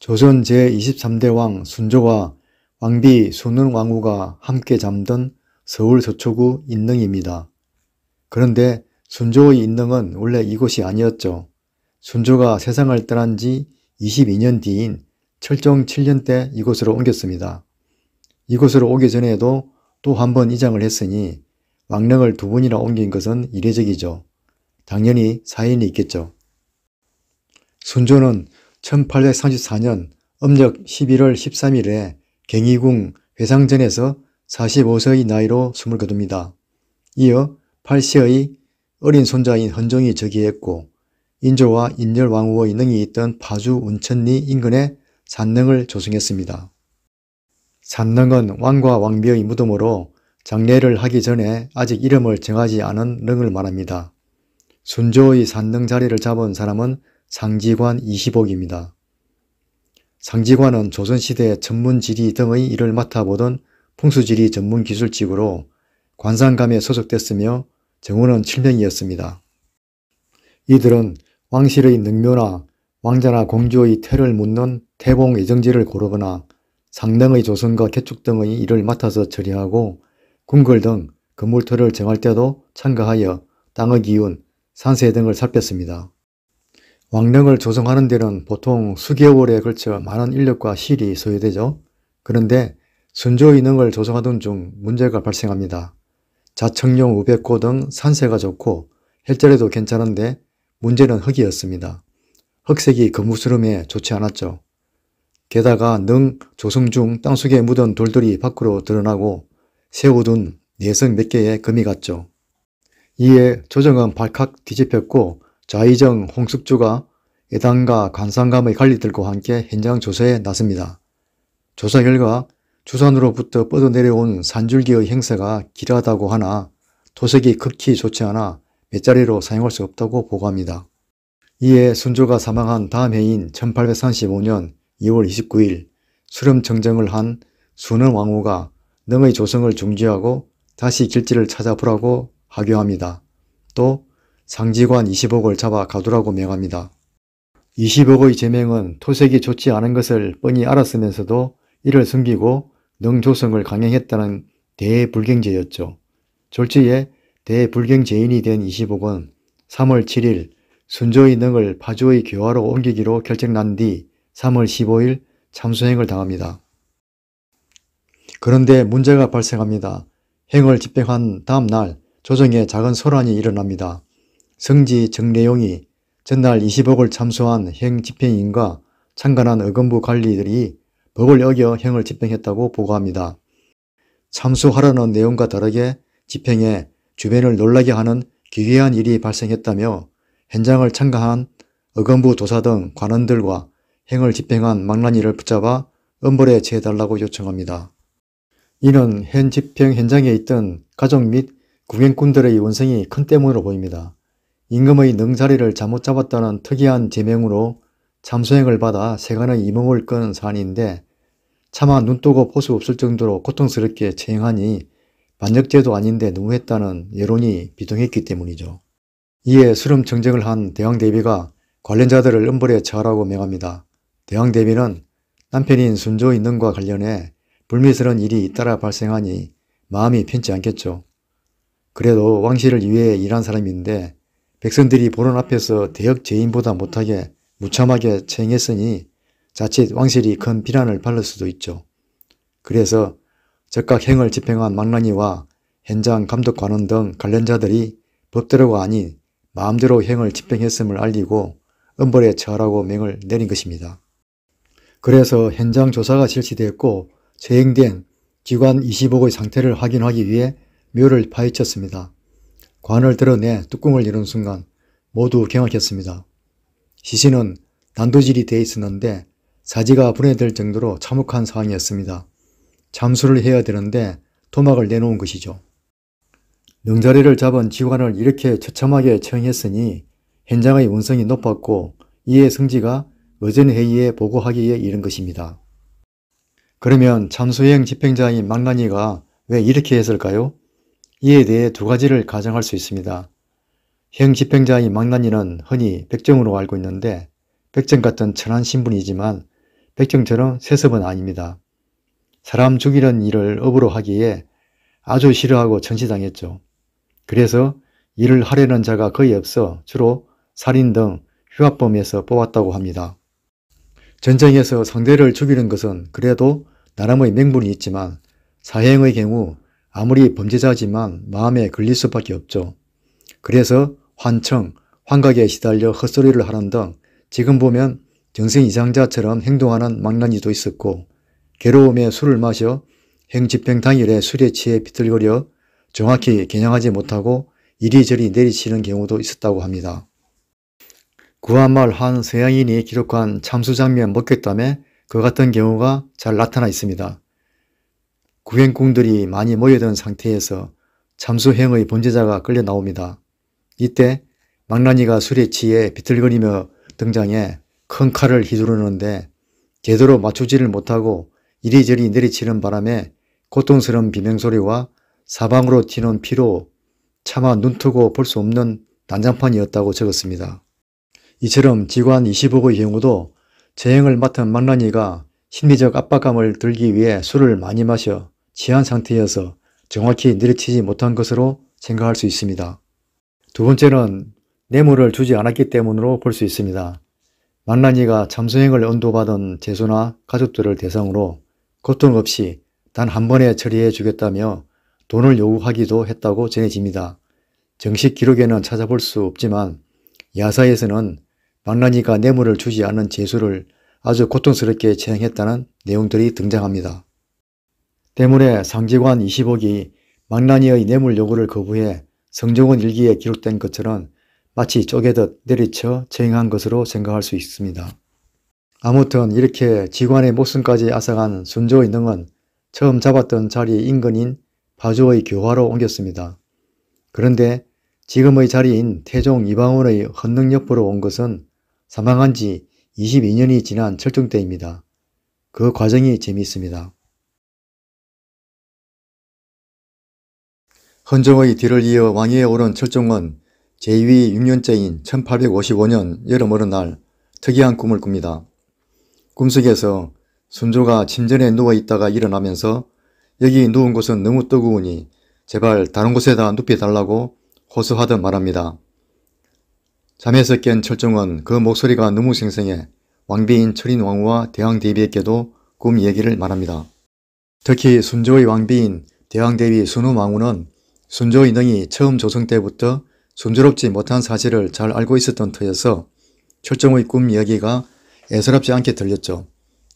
조선 제23대 왕 순조와 왕비 순은 왕후가 함께 잠든 서울 서초구 인능입니다. 그런데 순조의 인능은 원래 이곳이 아니었죠. 순조가 세상을 떠난 지 22년 뒤인 철종 7년 때 이곳으로 옮겼습니다. 이곳으로 오기 전에도 또 한 번 이장을 했으니 왕릉을 두 번이나 옮긴 것은 이례적이죠. 당연히 사인이 있겠죠. 순조는 1834년 음력 11월 13일에 갱이궁 회상전에서 45세의 나이로 숨을 거둡니다. 이어 8세의 어린 손자인 헌종이 즉위했고 인조와 인열왕후의 능이 있던 파주 운천리 인근에 산릉을 조성했습니다. 산릉은 왕과 왕비의 무덤으로 장례를 하기 전에 아직 이름을 정하지 않은 릉을 말합니다. 순조의 산릉 자리를 잡은 사람은 상지관 20억입니다. 상지관은 조선시대 전문지리 등의 일을 맡아보던 풍수지리 전문기술직으로 관상감에 소속됐으며 정원은 7명이었습니다. 이들은 왕실의 능묘나 왕자나 공주의 태를 묻는 태봉 예정지를 고르거나 상당의 조선과 개축 등의 일을 맡아서 처리하고 궁궐 등 건물터를 정할 때도 참가하여 땅의 기운, 산세 등을 살폈습니다. 왕릉을 조성하는 데는 보통 수개월에 걸쳐 많은 인력과 실이 소요되죠. 그런데 순조인흥을 조성하던 중 문제가 발생합니다. 자청룡 우백호 등 산세가 좋고 혈자리도 괜찮은데 문제는 흙이었습니다. 흑색이 거무스름해 좋지 않았죠. 게다가 능 조성 중 땅속에 묻은 돌들이 밖으로 드러나고 세우둔 내성 몇개의 금이 갔죠. 이에 조정은 발칵 뒤집혔고 자이정 홍습주가 예당과 관상감의 관리들과 함께 현장 조사에 나섭니다. 조사 결과 주산으로부터 뻗어내려온 산줄기의 행사가 길하다고 하나 토색이 극히 좋지 않아 몇자리로 사용할 수 없다고 보고합니다. 이에 순조가 사망한 다음 해인 1835년 2월 29일 수렴 정정을 한 순원 왕후가 능의 조성을 중지하고 다시 길지를 찾아보라고 하교합니다. 또 상지관 20억을 잡아 가두라고 명합니다. 20억의 제명은 토색이 좋지 않은 것을 뻔히 알았으면서도 이를 숨기고 능조성을 강행했다는 대불경죄였죠. 졸지에 대불경죄인이 된 20억은 3월 7일 순조의 능을 파주의 교화로 옮기기로 결정난 뒤 3월 15일 참수행을 당합니다. 그런데 문제가 발생합니다. 행을 집행한 다음 날 조정에 작은 소란이 일어납니다. 성지 정례용이 전날 20억을 참소한행 집행인과 참관한 의금부 관리들이 법을 어겨 행을 집행했다고 보고합니다. 참소하라는 내용과 다르게 집행에 주변을 놀라게 하는 기괴한 일이 발생했다며 현장을 참가한 의금부 도사 등 관원들과 행을 집행한 망나니를 붙잡아 엄벌에 처해달라고 요청합니다. 이는 현 집행 현장에 있던 가족 및 구경꾼들의 원성이 큰 때문으로 보입니다. 임금의 능사리를 잘못 잡았다는 특이한 제명으로 참수행을 받아 세간의 이목을 끄는 사안인데 차마 눈뜨고 보수 없을 정도로 고통스럽게 체행하니 반역죄도 아닌데 너무했다는 여론이 비등했기 때문이죠. 이에 수렴 정쟁을 한 대왕대비가 관련자들을 엄벌에 처하라고 명합니다. 대왕대비는 남편인 순조의 능과 관련해 불미스러운 일이 잇따라 발생하니 마음이 편치 않겠죠. 그래도 왕실을 위해 일한 사람인데 백성들이 보론 앞에서 대역 죄인보다 못하게 무참하게 처했으니 자칫 왕실이 큰 비난을 받을 수도 있죠. 그래서 적각 행을 집행한 망나니와 현장 감독 관원 등 관련자들이 법대로가 아닌 마음대로 행을 집행했음을 알리고 엄벌에 처하라고 명을 내린 것입니다. 그래서 현장 조사가 실시되었고 재행된 기관 2 5의 상태를 확인하기 위해 묘를 파헤쳤습니다. 관을 드러내 뚜껑을 여는 순간 모두 경악했습니다. 시신은 난도질이 돼 있었는데 사지가 분해될 정도로 참혹한 상황이었습니다. 잠수를 해야 되는데 도막을 내놓은 것이죠. 능자리를 잡은 지관을 이렇게 처참하게 처형했으니 현장의 원성이 높았고 이에 승지가 어전 회의에 보고하기에 이른 것입니다. 그러면 잠수행 집행자인 망나니가 왜 이렇게 했을까요? 이에 대해 두 가지를 가정할 수 있습니다. 형집행자의망나니는 흔히 백정으로 알고 있는데 백정 같은 천한 신분이지만 백정처럼 세습은 아닙니다. 사람 죽이는 일을 업으로 하기에 아주 싫어하고 전시당했죠. 그래서 일을 하려는 자가 거의 없어 주로 살인 등 휴합범에서 뽑았다고 합니다. 전쟁에서 상대를 죽이는 것은 그래도 나름의 명분이 있지만 사형의 경우 아무리 범죄자지만 마음에 걸릴 수밖에 없죠. 그래서 환청, 환각에 시달려 헛소리를 하는 등 지금 보면 정신 이상자처럼 행동하는 망나니도 있었고 괴로움에 술을 마셔 행집행 당일에 술에 취해 비틀거려 정확히 겨냥하지 못하고 이리저리 내리치는 경우도 있었다고 합니다. 구한말 한 서양인이 기록한 참수 장면 먹겠다며 그 같은 경우가 잘 나타나 있습니다. 구행궁들이 많이 모여든 상태에서 잠수행의 범제자가 끌려 나옵니다. 이때 망나니가 술에 취해 비틀거리며 등장해 큰 칼을 휘두르는데 제대로 맞추지를 못하고 이리저리 내리치는 바람에 고통스러운 비명소리와 사방으로 튀는 피로 차마 눈뜨고 볼 수 없는 난장판이었다고 적었습니다. 이처럼 지관 25의 경우도 재행을 맡은 망나니가 심리적 압박감을 들기 위해 술을 많이 마셔 취한 상태여서 정확히 내리치지 못한 것으로 생각할 수 있습니다. 두 번째는 뇌물을 주지 않았기 때문으로 볼 수 있습니다. 만난이가 참수행을 언도받은 재수나 가족들을 대상으로 고통 없이 단 한 번에 처리해 주겠다며 돈을 요구하기도 했다고 전해집니다. 정식 기록에는 찾아볼 수 없지만 야사에서는 만난이가 뇌물을 주지 않은 재수를 아주 고통스럽게 처형했다는 내용들이 등장합니다. 때문에 상지관 25기 망나니의 뇌물 요구를 거부해 성종원 일기에 기록된 것처럼 마치 쪼개듯 내리쳐 저행한 것으로 생각할 수 있습니다. 아무튼 이렇게 지관의 목숨까지 앗아간 순조의 능은 처음 잡았던 자리 의 인근인 바주의 교화로 옮겼습니다. 그런데 지금의 자리인 태종 이방원의 헌능 옆으로 온 것은 사망한 지 22년이 지난 철종 때입니다. 그 과정이 재미있습니다. 헌정의 뒤를 이어 왕위에 오른 철종은 제위 6년째인 1855년 여름 어느 날 특이한 꿈을 꿉니다. 꿈속에서 순조가 침전에 누워 있다가 일어나면서 여기 누운 곳은 너무 뜨거우니 제발 다른 곳에다 눕혀달라고 호소하듯 말합니다. 잠에서 깬 철종은 그 목소리가 너무 생생해 왕비인 철인 왕후와 대왕 대비에게도 꿈 얘기를 말합니다. 특히 순조의 왕비인 대왕 대비 순우 왕후는 순조 인왕이 처음 조성 때부터 순조롭지 못한 사실을 잘 알고 있었던 터여서 철정의꿈 이야기가 애스럽지 않게 들렸죠.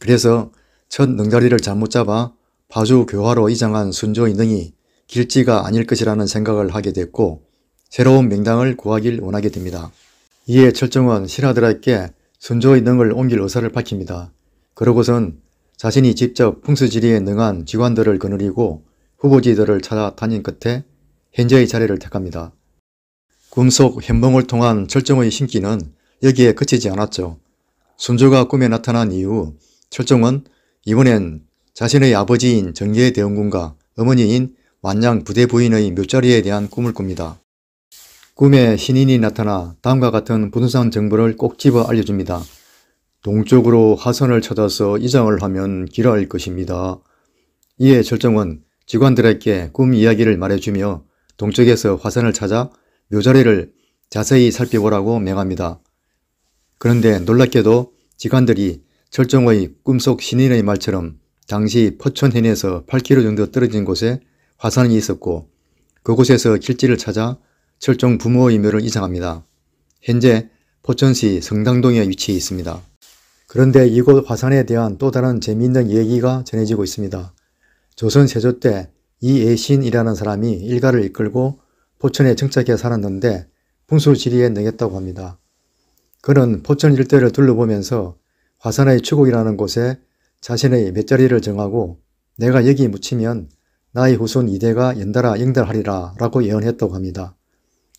그래서 첫 능자리를 잘못 잡아 파주 교화로 이장한 순조 인왕이 길지가 아닐 것이라는 생각을 하게 됐고 새로운 명당을 구하길 원하게 됩니다. 이에 철정은 신하들에게 순조의 능을 옮길 의사를 밝힙니다. 그러고선 자신이 직접 풍수지리에 능한 직원들을 거느리고 후보지들을 찾아 다닌 끝에 현재의 자리를 택합니다. 금속 현봉을 통한 철종의 신기는 여기에 그치지 않았죠. 순조가 꿈에 나타난 이후 철종은 이번엔 자신의 아버지인 정계 대원군과 어머니인 완양 부대 부인의 묘자리에 대한 꿈을 꿉니다. 꿈에 신인이 나타나 다음과 같은 분산 정보를 꼭 집어 알려줍니다. 동쪽으로 화선을 찾아서 이장을 하면 길어할 것입니다. 이에 철정은 직원들에게 꿈 이야기를 말해주며 동쪽에서 화산을 찾아 묘자리를 자세히 살펴보라고 명합니다. 그런데 놀랍게도 직관들이 철종의 꿈속 신인의 말처럼 당시 포천해내에서 8km 정도 떨어진 곳에 화산이 있었고 그곳에서 길지를 찾아 철종 부모의 묘를 이상합니다. 현재 포천시 성당동에 위치해 있습니다. 그런데 이곳 화산에 대한 또 다른 재미있는 얘기가 전해지고 있습니다. 조선 세조 때 이애신이라는 사람이 일가를 이끌고 포천에 정착해 살았는데 분수지리에 내겠다고 합니다. 그는 포천 일대를 둘러보면서 화산의 추곡이라는 곳에 자신의 몇자리를 정하고 내가 여기 묻히면 나의 후손 이대가 연달아 영달하리라 라고 예언했다고 합니다.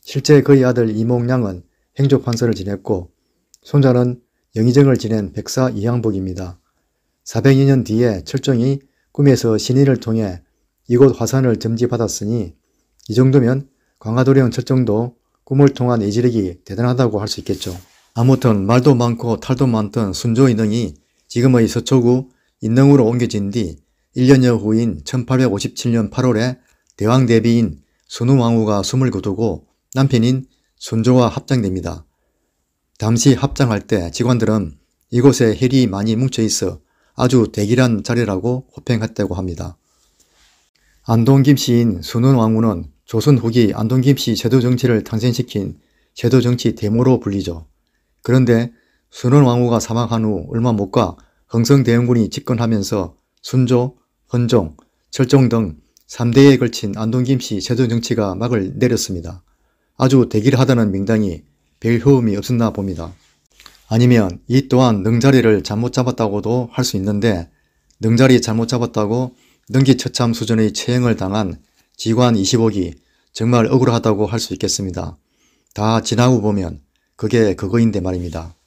실제 그의 아들 이몽량은 행조판서를 지냈고 손자는 영의정을 지낸 백사 이양복입니다. 402년 뒤에 철종이 꿈에서 신의를 통해 이곳 화산을 점지받았으니 이 정도면 광화도령 철정도 꿈을 통한 이지력이 대단하다고 할 수 있겠죠. 아무튼 말도 많고 탈도 많던 순조 인흥이 지금의 서초구 인능으로 옮겨진 뒤 1년여 후인 1857년 8월에 대왕 대비인 순우왕후가 숨을 거두고 남편인 순조와 합장됩니다. 당시 합장할 때 직원들은 이곳에 혈이 많이 뭉쳐 있어 아주 대기란 자리라고 호평했다고 합니다. 안동김 씨인 순원 왕후는 조선 후기 안동김 씨 제도 정치를 탄생시킨 제도 정치 대모로 불리죠. 그런데 순원 왕후가 사망한 후 얼마 못 가 흥성 대원군이 집권하면서 순조, 헌종, 철종 등 3대에 걸친 안동김 씨 제도 정치가 막을 내렸습니다. 아주 대기를 하다는 명당이 별 효험이 없었나 봅니다. 아니면 이 또한 능자리를 잘못 잡았다고도 할 수 있는데 능자리 잘못 잡았다고 능기처참 수준의 체형을 당한 지관 25기 정말 억울하다고 할 수 있겠습니다. 다 지나고 보면 그게 그거인데 말입니다.